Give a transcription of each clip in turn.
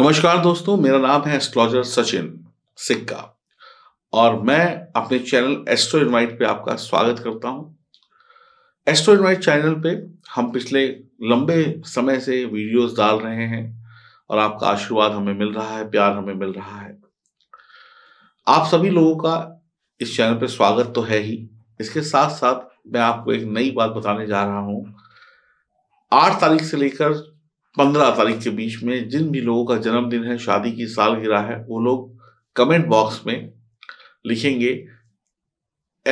नमस्कार दोस्तों मेरा नाम है एस्ट्रोलॉजर सचिन सिक्का और मैं अपने चैनल एस्ट्रो इनवाइट पे आपका स्वागत करता हूं एस्ट्रो इनवाइट चैनल पे हम पिछले लंबे समय से वीडियोस डाल रहे हैं और आपका आशीर्वाद हमें मिल रहा है प्यार हमें मिल रहा है आप सभी लोगों का इस चैनल पे स्वागत तो है ही इसके साथ साथ मैं आपको एक नई बात बताने जा रहा हूं आठ तारीख से लेकर पंद्रह तारीख के बीच में जिन भी लोगों का जन्मदिन है शादी की सालगिरह है वो लोग कमेंट बॉक्स में लिखेंगे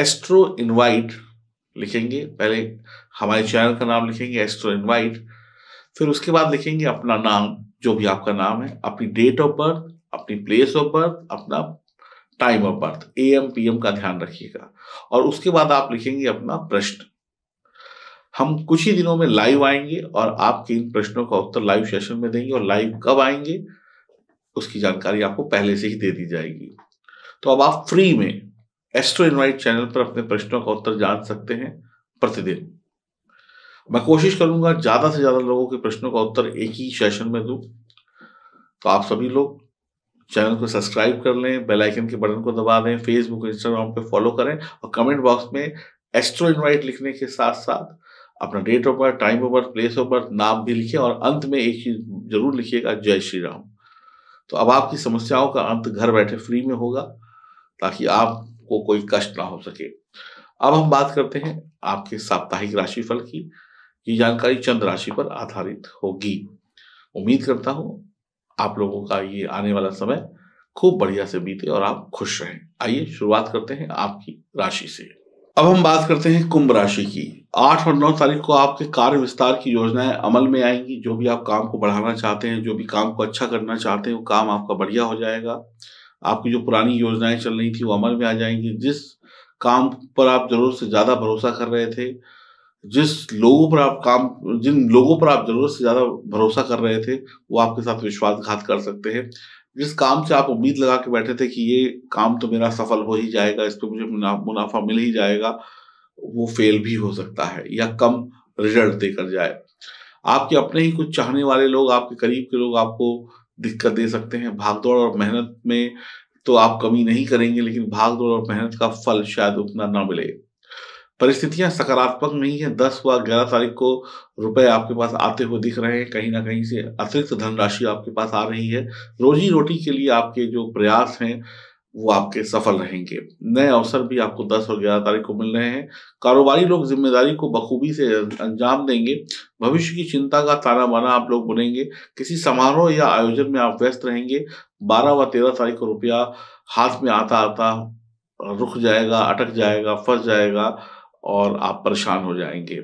एस्ट्रो इनवाइट लिखेंगे पहले हमारे चैनल का नाम लिखेंगे एस्ट्रो इनवाइट फिर उसके बाद लिखेंगे अपना नाम जो भी आपका नाम है अपनी डेट ऑफ बर्थ अपनी प्लेस ऑफ बर्थ अपना time of birth A M P M का ध्यान रखिएगा और उसके बाद आप लिखेंगे अपना प्रश्न हम कुछ ही दिनों में लाइव आएंगे और आपके इन प्रश्नों का उत्तर लाइव सेशन में देंगे और लाइव कब आएंगे उसकी जानकारी आपको पहले से ही दे दी जाएगी तो अब आप फ्री में एस्ट्रो इनवाइट चैनल पर अपने प्रश्नों का उत्तर जान सकते हैं प्रतिदिन मैं कोशिश करूंगा ज्यादा से ज्यादा लोगों के प्रश्नों का उत्तर एक ही सेशन में दू तो आप सभी लोग चैनल को सब्सक्राइब कर लें बेल आइकन के बटन को दबा दें फेसबुक इंस्टाग्राम पे फॉलो करें और कमेंट बॉक्स में एस्ट्रो इनवाइट लिखने के साथ साथ अपना date of birth time of birth place of birth नाम भी लिखिए और अंत में एक चीज जरूर लिखिएगा जय श्री राम तो अब आपकी समस्याओं का अंत घर बैठे फ्री में होगा ताकि आपको कोई कष्ट ना हो सके अब हम बात करते हैं आपके साप्ताहिक राशिफल की ये जानकारी चंद्र राशि पर आधारित होगी उम्मीद करता हूं आप लोगों का ये आने वाला समय खूब बढ़िया से बीते और आप खुश रहें आइए शुरुआत करते हैं आपकी राशि से अब हम बात करते हैं कुंभ राशि की आठ और नौ तारीख को आपके कार्य विस्तार की योजनाएं अमल में आएंगी जो भी आप काम को बढ़ाना चाहते हैं जो भी काम को अच्छा करना चाहते हैं वो काम आपका बढ़िया हो जाएगा आपकी जो पुरानी योजनाएं चल रही थी वो अमल में आ जाएंगी जिस काम पर आप जरूरत से ज्यादा भरोसा कर रहे थे जिस लोगों पर आप काम जिन लोगों पर आप जरूरत से ज्यादा भरोसा कर रहे थे वो आपके साथ विश्वासघात कर सकते हैं जिस काम से आप उम्मीद लगा के बैठे थे कि ये काम तो मेरा सफल हो ही जाएगा इस पर मुझे मुनाफा मिल ही जाएगा वो फेल भी हो सकता है या कम रिजल्ट देकर जाए आपके अपने ही कुछ चाहने वाले लोग आपके करीब के लोग आपको दिक्कत दे सकते हैं भागदौड़ और मेहनत में तो आप कमी नहीं करेंगे लेकिन भागदौड़ और मेहनत का फल शायद उतना ना मिले परिस्थितियां सकारात्मक नहीं है दस व ग्यारह तारीख को रुपए आपके पास आते हुए दिख रहे हैं कहीं ना कहीं से अतिरिक्त धनराशि आपके पास आ रही है रोजी रोटी के लिए आपके जो प्रयास हैं वो आपके सफल रहेंगे नए अवसर भी आपको 10 और 11 तारीख को मिल रहे हैं कारोबारी लोग जिम्मेदारी को बखूबी से अंजाम देंगे भविष्य की चिंता का ताना बाना आप लोग बुनेंगे किसी समारोह या आयोजन में आप व्यस्त रहेंगे 12 व 13 तारीख को रुपया हाथ में आता आता रुक जाएगा अटक जाएगा फंस जाएगा और आप परेशान हो जाएंगे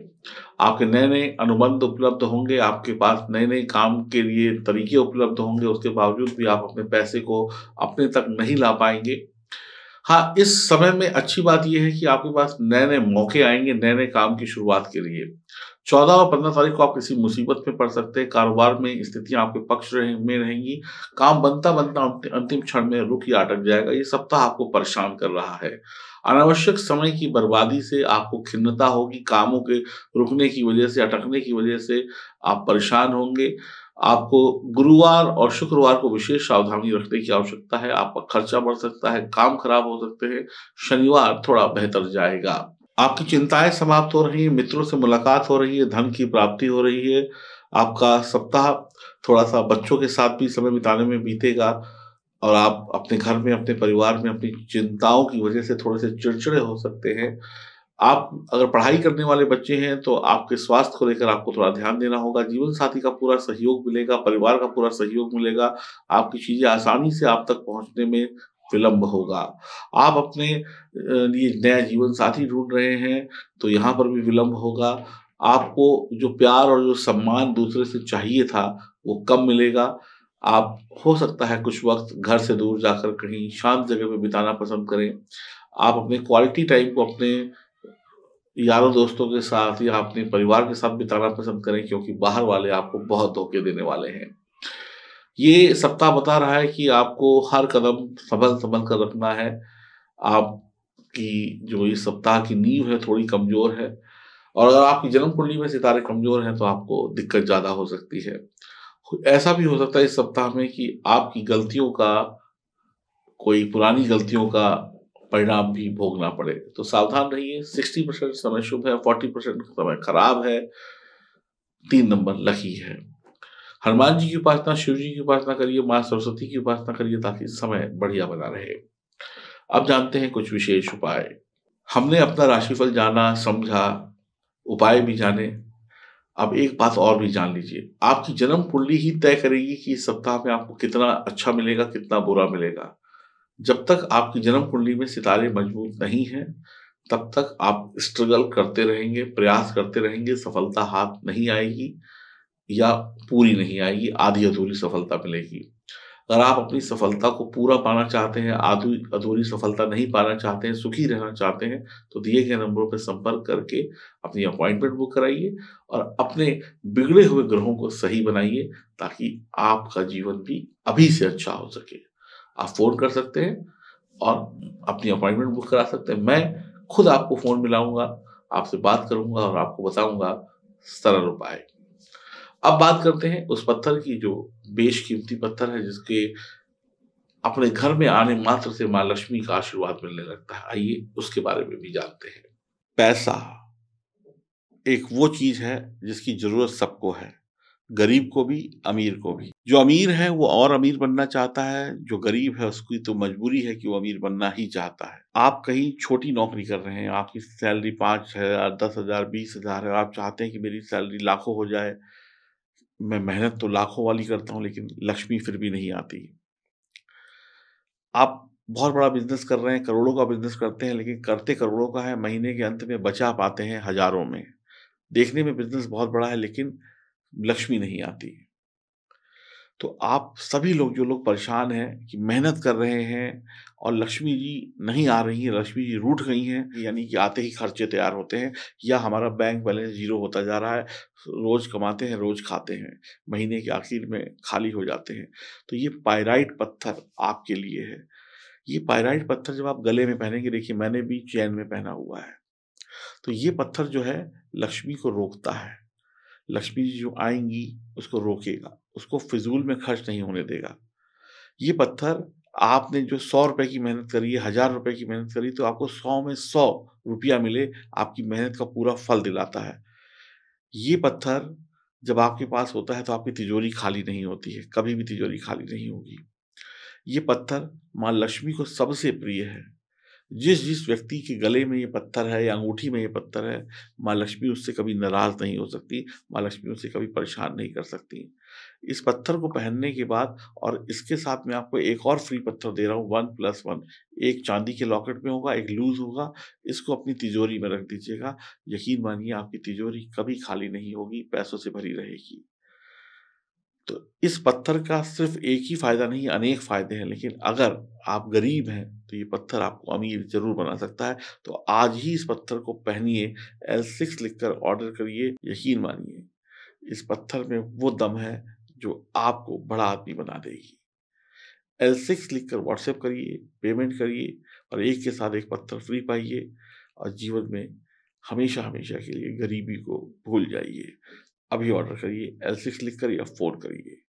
आपके नए नए अनुबंध उपलब्ध होंगे आपके पास नए नए काम के लिए तरीके उपलब्ध होंगे उसके बावजूद भी आप अपने पैसे को अपने तक नहीं ला पाएंगे हाँ इस समय में अच्छी बात यह है कि आपके पास नए नए मौके आएंगे नए नए काम की शुरुआत के लिए चौदह और पंद्रह तारीख को आप किसी मुसीबत में पड़ सकते हैं कारोबार में स्थितियां आपके पक्ष रहे, में रहेंगी काम बनता बनता अंतिम क्षण में रुक या अटक जाएगा ये सप्ताह आपको परेशान कर रहा है अनावश्यक समय की बर्बादी से आपको खिन्नता होगी कामों के रुकने की वजह से अटकने की वजह से आप परेशान होंगे आपको गुरुवार और शुक्रवार को विशेष सावधानी रखने की आवश्यकता है आपका खर्चा बढ़ सकता है काम खराब हो सकते हैं शनिवार थोड़ा बेहतर जाएगा आपकी चिंताएं समाप्त हो रही है मित्रों से मुलाकात हो रही है धन की प्राप्ति हो रही है आपका सप्ताह थोड़ा सा बच्चों के साथ भी समय बिताने में बीतेगा और आप अपने घर में अपने परिवार में अपनी चिंताओं की वजह से थोड़े से चिड़चिड़े हो सकते हैं आप अगर पढ़ाई करने वाले बच्चे हैं तो आपके स्वास्थ्य को लेकर आपको थोड़ा ध्यान देना होगा जीवन साथी का पूरा सहयोग मिलेगा परिवार का पूरा सहयोग मिलेगा आपकी चीजें आसानी से आप तक पहुंचने में विलंब होगा आप अपने लिए नया जीवन साथी ढूंढ रहे हैं तो यहाँ पर भी विलंब होगा आपको जो प्यार और जो सम्मान दूसरे से चाहिए था वो कम मिलेगा आप हो सकता है कुछ वक्त घर से दूर जाकर कहीं शांत जगह पर बिताना पसंद करें आप अपने क्वालिटी टाइम को अपने यारों दोस्तों के साथ या अपने परिवार के साथ बिताना पसंद करें क्योंकि बाहर वाले आपको बहुत धोखे देने वाले हैं ये सप्ताह बता रहा है कि आपको हर कदम संभल संभल कर रखना है आपकी जो इस सप्ताह की नींव है थोड़ी कमजोर है और अगर आपकी जन्म कुंडली में सितारे कमजोर हैं तो आपको दिक्कत ज्यादा हो सकती है ऐसा भी हो सकता है इस सप्ताह में कि आपकी गलतियों का कोई पुरानी गलतियों का परिणाम भी भोगना पड़े तो सावधान रहिए सिक्सटी परसेंट समय शुभ है फोर्टी परसेंट समय खराब है तीन नंबर लकी है हनुमान जी की उपासना शिव जी की उपासना करिए माँ सरस्वती की उपासना करिए ताकि समय बढ़िया बना रहे अब जानते हैं कुछ विशेष उपाय हमने अपना राशिफल जाना समझा उपाय भी जाने अब एक बात और भी जान लीजिए आपकी जन्म कुंडली ही तय करेगी कि इस सप्ताह में आपको कितना अच्छा मिलेगा कितना बुरा मिलेगा जब तक आपकी जन्म कुंडली में सितारे मजबूत नहीं है तब तक आप स्ट्रगल करते रहेंगे प्रयास करते रहेंगे सफलता हाथ नहीं आएगी या पूरी नहीं आएगी आधी अधूरी सफलता मिलेगी अगर आप अपनी सफलता को पूरा पाना चाहते हैं आधी अधूरी सफलता नहीं पाना चाहते हैं सुखी रहना चाहते हैं तो दिए गए नंबरों पर संपर्क करके अपनी अपॉइंटमेंट बुक कराइए और अपने बिगड़े हुए ग्रहों को सही बनाइए ताकि आपका जीवन भी अभी से अच्छा हो सके आप फ़ोन कर सकते हैं और अपनी अपॉइंटमेंट बुक करा सकते हैं मैं खुद आपको फ़ोन मिलाऊंगा आपसे बात करूंगा और आपको बताऊंगा सरल उपाय अब बात करते हैं उस पत्थर की जो बेश कीमती पत्थर है जिसके अपने घर में आने मात्र से माँ लक्ष्मी का आशीर्वाद मिलने लगता है आइए उसके बारे में भी जानते हैं पैसा एक वो चीज है जिसकी जरूरत सबको है गरीब को भी अमीर को भी जो अमीर है वो और अमीर बनना चाहता है जो गरीब है उसकी तो मजबूरी है कि वो अमीर बनना ही चाहता है आप कहीं छोटी नौकरी कर रहे हैं आपकी सैलरी पाँच हजार दस हजार बीस हजार है आप चाहते हैं कि मेरी सैलरी लाखों हो जाए मैं मेहनत तो लाखों वाली करता हूँ लेकिन लक्ष्मी फिर भी नहीं आती आप बहुत बड़ा बिजनेस कर रहे हैं करोड़ों का बिजनेस करते हैं लेकिन करते करोड़ों का है महीने के अंत में बचा पाते हैं हजारों में देखने में बिजनेस बहुत बड़ा है लेकिन लक्ष्मी नहीं आती है तो आप सभी लोग जो लोग परेशान हैं कि मेहनत कर रहे हैं और लक्ष्मी जी नहीं आ रही हैं लक्ष्मी जी रूठ गई हैं यानी कि आते ही खर्चे तैयार होते हैं या हमारा बैंक बैलेंस जीरो होता जा रहा है रोज़ कमाते हैं रोज़ खाते हैं महीने के आखिर में खाली हो जाते हैं तो ये पायराइट पत्थर आपके लिए है ये पायराइट पत्थर जब आप गले में पहनेंगे देखिए मैंने भी चैन में पहना हुआ है तो ये पत्थर जो है लक्ष्मी को रोकता है लक्ष्मी जी जो आएंगी उसको रोकेगा उसको फिजूल में खर्च नहीं होने देगा ये पत्थर आपने जो सौ रुपए की मेहनत करी है हजार रुपए की मेहनत करी तो आपको सौ में सौ रुपया मिले आपकी मेहनत का पूरा फल दिलाता है ये पत्थर जब आपके पास होता है तो आपकी तिजोरी खाली नहीं होती है कभी भी तिजोरी खाली नहीं होगी ये पत्थर माँ लक्ष्मी को सबसे प्रिय है जिस जिस व्यक्ति के गले में ये पत्थर है या अंगूठी में ये पत्थर है माँ लक्ष्मी उससे कभी नाराज नहीं हो सकती माँ लक्ष्मी उससे कभी परेशान नहीं कर सकती इस पत्थर को पहनने के बाद और इसके साथ मैं आपको एक और फ्री पत्थर दे रहा हूँ वन प्लस वन एक चांदी के लॉकेट में होगा एक लूज होगा इसको अपनी तिजोरी में रख दीजिएगा यकीन मानिए आपकी तिजोरी कभी खाली नहीं होगी पैसों से भरी रहेगी तो इस पत्थर का सिर्फ एक ही फायदा नहीं अनेक फायदे हैं लेकिन अगर आप गरीब हैं तो ये पत्थर आपको अमीर जरूर बना सकता है तो आज ही इस पत्थर को पहनिए एल सिक्स लिख कर ऑर्डर करिए यकीन मानिए इस पत्थर में वो दम है जो आपको बड़ा आदमी बना देगी एल सिक्स लिख कर व्हाट्सएप करिए पेमेंट करिए और एक के साथ एक पत्थर फ्री पाइए और जीवन में हमेशा हमेशा के लिए गरीबी को भूल जाइए अभी ऑर्डर करिए एल सिक्स लिख कर या फ़ोन करिए